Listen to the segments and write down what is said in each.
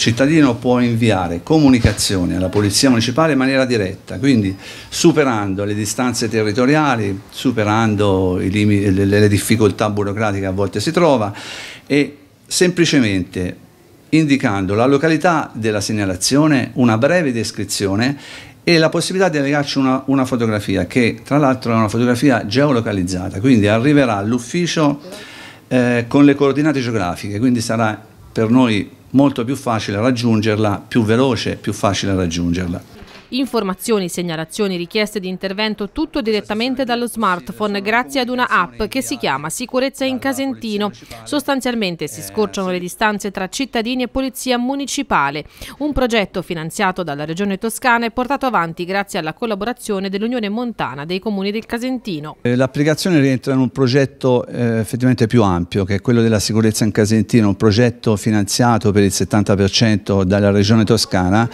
cittadino può inviare comunicazioni alla Polizia Municipale in maniera diretta, quindi superando le distanze territoriali, superando limiti, le difficoltà burocratiche a volte si trova e semplicemente indicando la località della segnalazione, una breve descrizione e la possibilità di allegarci una, una fotografia che tra l'altro è una fotografia geolocalizzata, quindi arriverà all'ufficio eh, con le coordinate geografiche, quindi sarà per noi molto più facile raggiungerla, più veloce, più facile raggiungerla. Informazioni, segnalazioni, richieste di intervento, tutto direttamente dallo smartphone grazie ad una app che si chiama Sicurezza in Casentino. Sostanzialmente si scorciano le distanze tra cittadini e polizia municipale, un progetto finanziato dalla Regione Toscana e portato avanti grazie alla collaborazione dell'Unione Montana dei Comuni del Casentino. Eh, l'applicazione rientra in un progetto eh, effettivamente più ampio che è quello della sicurezza in Casentino, un progetto finanziato per il 70% dalla Regione Toscana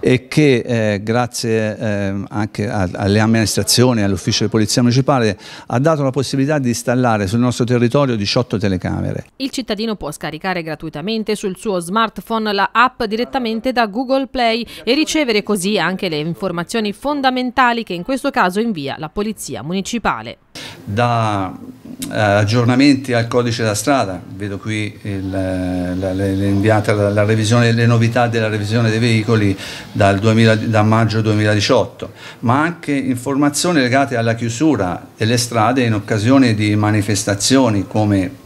e che eh, grazie grazie eh, anche a, alle amministrazioni, all'ufficio di polizia municipale, ha dato la possibilità di installare sul nostro territorio 18 telecamere. Il cittadino può scaricare gratuitamente sul suo smartphone la app direttamente da Google Play e ricevere così anche le informazioni fondamentali che in questo caso invia la polizia municipale. Da eh, aggiornamenti al codice della strada, vedo qui il, eh, la, la, revisione, le novità della revisione dei veicoli dal 2000, da maggio 2018, ma anche informazioni legate alla chiusura delle strade in occasione di manifestazioni come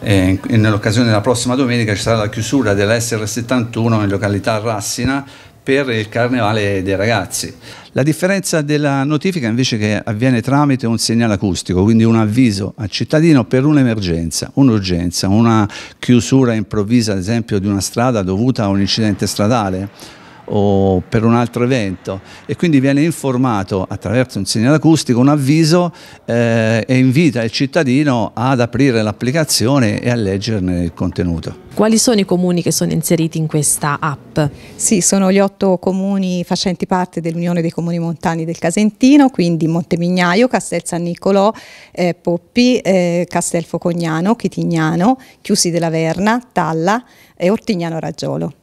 eh, nell'occasione della prossima domenica ci sarà la chiusura della SR71 in località Rassina per il carnevale dei ragazzi. La differenza della notifica invece che avviene tramite un segnale acustico, quindi un avviso al cittadino per un'emergenza, un'urgenza, una chiusura improvvisa ad esempio di una strada dovuta a un incidente stradale o per un altro evento e quindi viene informato attraverso un segnale acustico, un avviso eh, e invita il cittadino ad aprire l'applicazione e a leggerne il contenuto. Quali sono i comuni che sono inseriti in questa app? Sì, sono gli otto comuni facenti parte dell'Unione dei Comuni Montani del Casentino, quindi Montemignaio, Castel San Nicolò, eh, Poppi, eh, Castelfocognano, Chitignano, Chiusi della Verna, Talla e Ortignano Raggiolo.